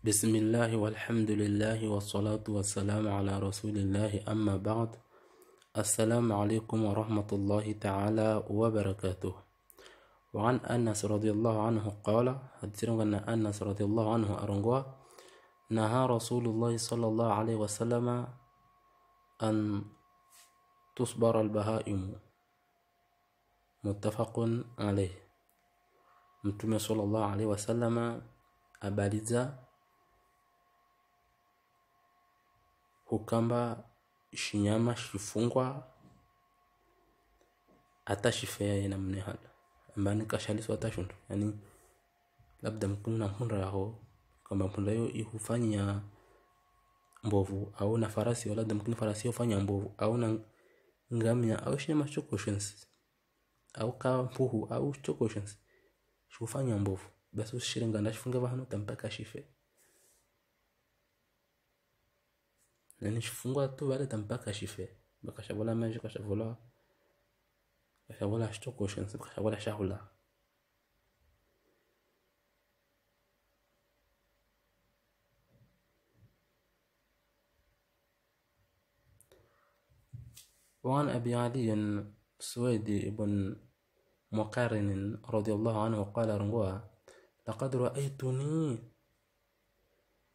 بسم الله والحمد لله والصلاة والسلام على رسول الله أما بعد السلام عليكم ورحمة الله تعالى وبركاته وعن أنس رضي الله عنه قال أن أنس رضي الله عنه أرنقوا نهى رسول الله صلى الله عليه وسلم أن تصبر البهائم متفق عليه متوم صلى الله عليه وسلم أباليزا ukamba shinyama shifungwa hata shifeya namne mnehala ambani kashaliswa hata shundu yani labda mkunu na mpunda yaho kamba mpunda yo ihufanya mbovu au na farasi yo labda mkunu farasi hufanya mbovu au na ngamia au shinyama chokoshens au ka mpuhu au chokoshens shufanya mbovu basi ushiringanda shifunga vahano tampaka shife nilifungua tu baada tampaka shife bakashabola manje kashabola kashabola shtoko shansi kashabola shahula وعن أبي علي السويدي ابن مقارن رضي الله عنه قال رنغوا لقد رأيتني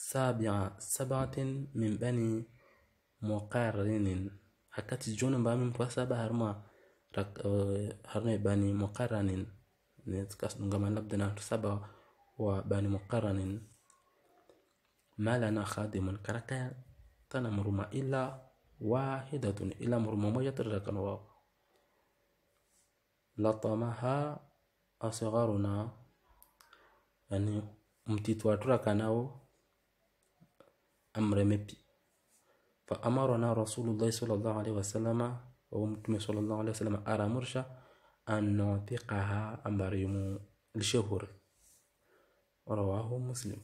سابع سبعة من بني مقارن هكات جون بامي مقاسا بهرما رك هرما بني مقارن نتكاس نجمع نبدنا سبعة وبني مقارن ما لنا خادم كركا تنمرما إلا واحدة إلا مرما ما يتركنا لطمها أصغرنا يعني متيتوا تركناه أمر مبي فأمرنا رسول الله صلى الله عليه وسلم ومتمي صلى الله عليه وسلم أرى مرشا أن نعتقها أمريم الشهور رواه مسلم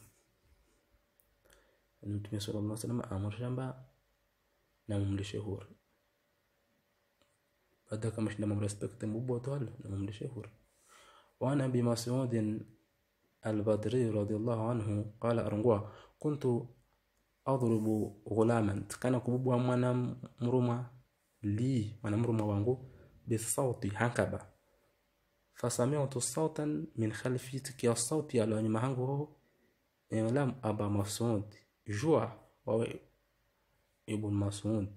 ومتمي صلى الله عليه وسلم أمر شنبا نمم لشهور كما شنا نمم ريسبكت مبوطال نمم لشهور وأنا أبي مسعود البدري رضي الله عنه قال أرنقوا كنت adhulubu ghulaman tikana kububwa mwana mruma li mwana mruma wangu bisauti hankaba fasamitu sautan min khalfi tikia sauti ya lwanyuma hangu ho lam aba masud jua wawe ibn masud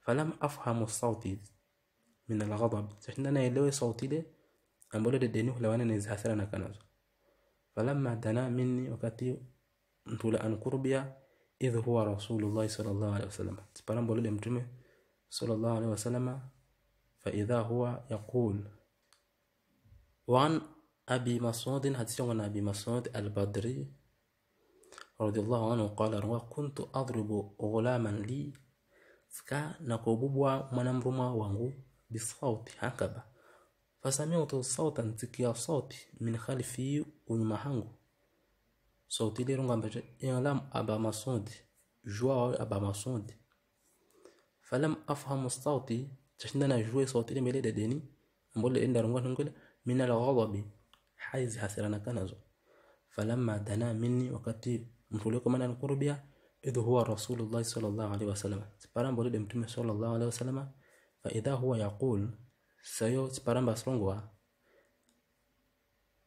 falam afhamu sauti min alghadab tihna naelewe sauti ile ambalo dedeni hulawana nezihasira na kanazo falamma dana minni wakati mpula an idh huwa rasulullah sallallahu alaihi wasallam tiparambo mtume sallallahu alaihi wasallam fa idha huwa yaqul وعن أبي مسعود حديث عن أبي مسعود البدري رضي الله عنه قال وكنت أضرب غلاما لي فكا نكوبوا mwanamruma wangu bisauti hakaba fasamitu sautan tikia sauti min khalfi unyuma hangu صوتي لي رونغ أمبجد إعلام أبا مسعود جواو أبا مسعود فلم أفهم صوتي تشن أنا جوي صوتي لي ملي ديني نقول لي إن رونغ نقول من الغضب حيز حسرنا كنزو فلما دنا مني وقت مفلوك من القربية إذ هو رسول الله صلى الله عليه وسلم سبارم بولد امتمه صلى الله عليه وسلم فإذا هو يقول سيو سبارم بسرونغوا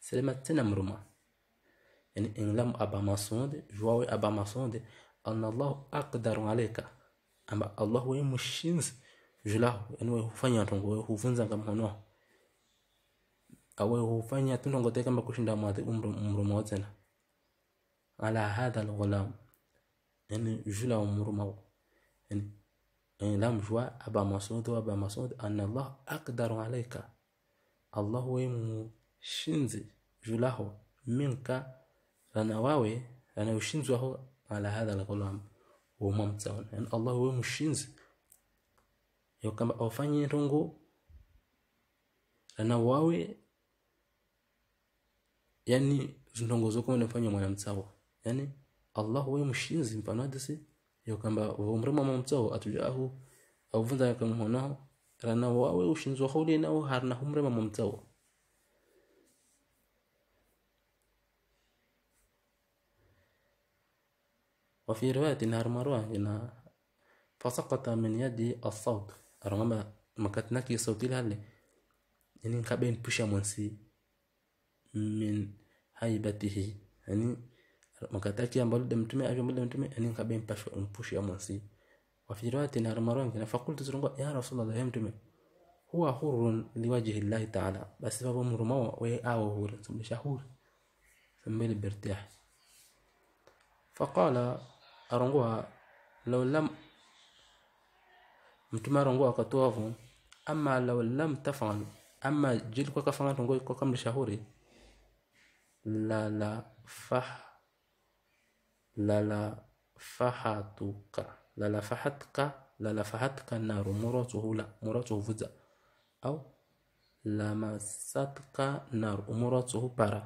Selamattin amruma. Yani inlam abama sonde, juawe abama sonde, anna Allahu akdaru alayka. Amba Allah wewe mushinzi julahu, yani wewe hufanya tongo, wewe hufunza kama hono. Awe hufanya tunongo teka mba kushinda mwati umru umru mwatena. Ala hadha al-ghulam. Yani julahu umru mwatena. Yani lam jua aba masud wa aba masud anna Allah akdaru alayka. Allah wewe shinzi julaho minka wawe ushinzi waho ala hadha alghulam woma mtsaona yani allah we mushinzi yokamba yaani ofanye entongo wawe yani zintongo zokumana mfanya mwana mtsawo yani allah we mushinzi mfano adisi yokamba yaani wa mama mtsawo atujahu rana wawe ranawawe ushinzwaho linawo harna humre mama وفي رواية إنها رمروها إنها فسقط من يدي الصوت رغم ما كانت نكي صوتي لها لهالي يعني كابين بوشا منسي من هيبته يعني ما كانت مكتنكي أمبالو دمتمي أجو مبالو دمتمي يعني كابين بوشا منسي وفي رواية إنها رمروها فقلت زرنغو يا رسول الله يمتمي هو hurun لوجه الله تعالى بس بابا murumawa we awo هور sumlisha شهور sembele bertiahi فقال arongwa law lam mtuma arongwa ka tuwavu ama law lam tafalu ama jil kwa ka fanga tongo kwa kam shahuri la la fah la la fahatuka la la fahatka la la fahatka naru muratuhu la muratuhu vuza au لمستك نار أمرته برا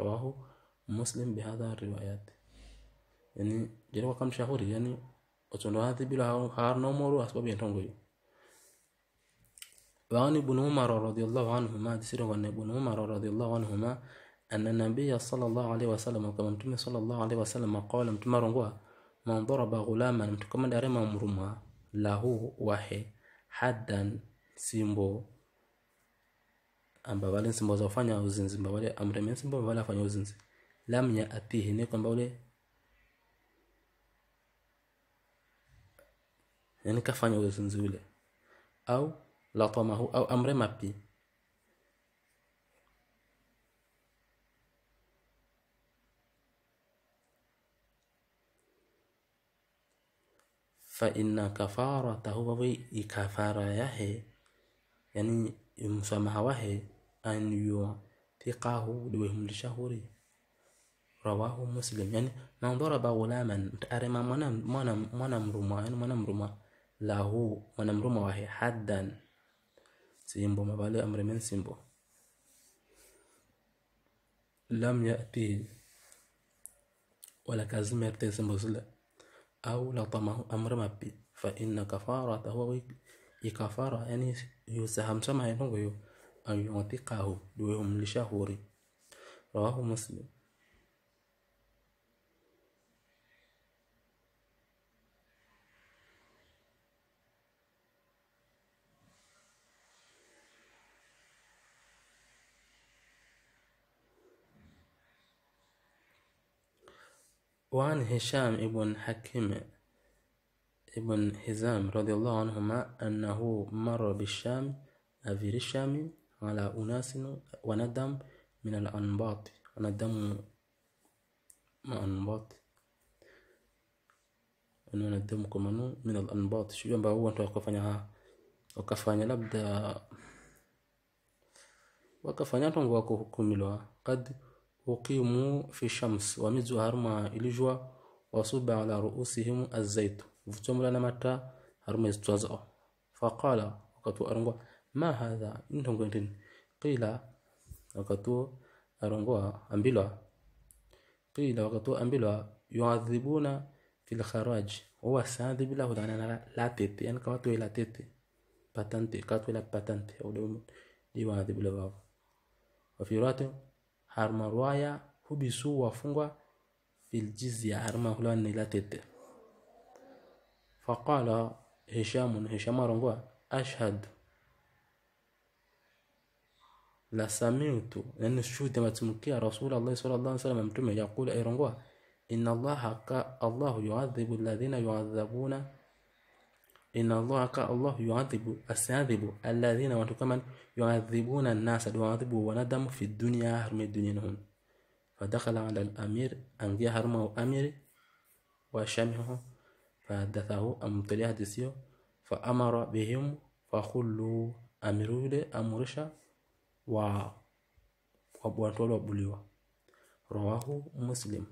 رواه مسلم بهذا الروايات yani jana kwa kamshauri yani utondo hadhi bila harno moro asbabu yantongo hiyo وعن ابن عمر رضي الله عنهما جسر وأن ابن عمر رضي الله عنهما أن النبي صلى الله kama mtume sallallahu alayhi صلى الله عليه وسلم قال متمر من ضرب غلاما dare ma ممرما lahu wahe haddan simbo wale simbo zafanya uzinzi mbale amremia simbo afanya uzinzi lam ya apihi ni kwamba ule yani kafanya uzinzi ule au latamahu au amrema pia faina kafaratahu wawe ikafara yahe yani msamaha wahe an yufiqahu liwehumlishahuri rawahu muslim yani man dharaba ghulaman mtaarema mwana mwana mwana mrumwa yani mwana mrumwa lahu mwanamruma wahe haddan simbo mabale amri min simbo lam yati wala kazima yati simbo sila au la latamahu amri mapi fa inna kafara kafarata huwa kafara yani yu saham sama yanongo yo an yutiqahu duwe huri rawahu muslim وعن هشام ابن حكيم ابن هزام رضي الله عنهما أنه مر بالشام أفير الشام على أناس وندم من الأنباط وندم من الأنباط أنه ندم كمانو من الأنباط شو يبقى هو أنت وقفاني ها وقفاني لابد وقفاني أنت وقفاني قد أقيموا في الشمس ومزو هرما إلجوا وصب على رؤوسهم الزيت لنا متى هرما يستوزع فقال وقتو أرنغوا ما هذا إنهم قلتين قيل وقتو أرنغوا أمبلوا قيل وقتو أمبلوا يعذبون في الخراج هو ساذي بلا هو دعنا لا تيتي يعني كواتو لا تيتي باتانتي كواتو لا باتنتي أو لهم يعذب لباب وفي راتب harma harmarwaya hubisu wafungwa filjizya harima hulani latete faqala hishamun hisham arongwa ashhadu la samiutu yani shuhuda matumkia rasul allah sallallahu alaihi wasallam mtume yakula irongwa inna allaha ka allahu yu'adhibu alladhina yu'adhabuna إن الله قال الله يعذب السعذب الذين وتكمن يعذبون الناس يعذب وندم في الدنيا هرم الدنيا فدخل على الأمير أن جاء هرمه أمير وشمه فدثه أم طلع فأمر بهم فقلوا أمرول أمرشا و وبوانتولو بليوا رواه مسلم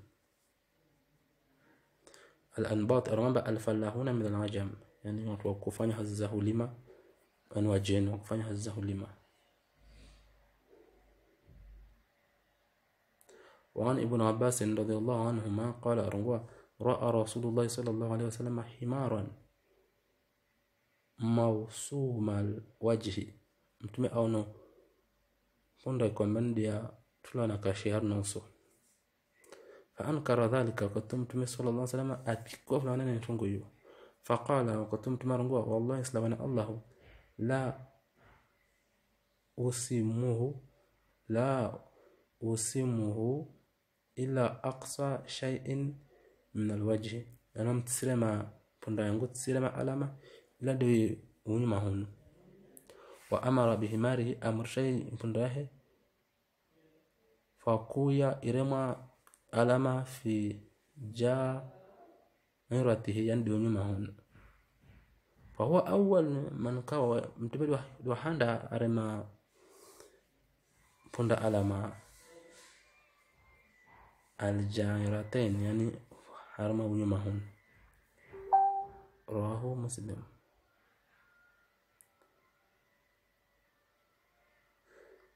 الأنباط رمب الفلاحون من العجم yani watu wa kufanya kazi za hulima yani wajeni wa kufanya kazi za hulima وعن ابن عباس رضي الله عنهما قال أرغوا رأى رسول الله صلى الله عليه وسلم حمارا موسوم الوجه mtume aona punda kombandi ya tula na kashi har nanso fa ankara dhalika kwa mtume sallallahu alaihi wasallam apikwa fulana ni tungo hiyo faqala wakatumtumarangwa wallahi silabana allahu la usimuhu la usimuhu ila aqsa shay'in min alwajhi anam tisilema punda yangu tsirema alama ila de unyuma hunu wa amara bihimarihi amrshay punda yahe fakuya irema alama fi jaa من رأته يندو معهن فهو أول من كوا متبدو دوحاندا أرما فندا ألما الجائرتين يعني أرما ونمهن رواه مسلم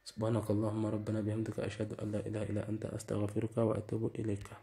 سبحانك اللهم ربنا بحمدك أشهد أن لا إله إلا أنت أستغفرك وأتوب إليك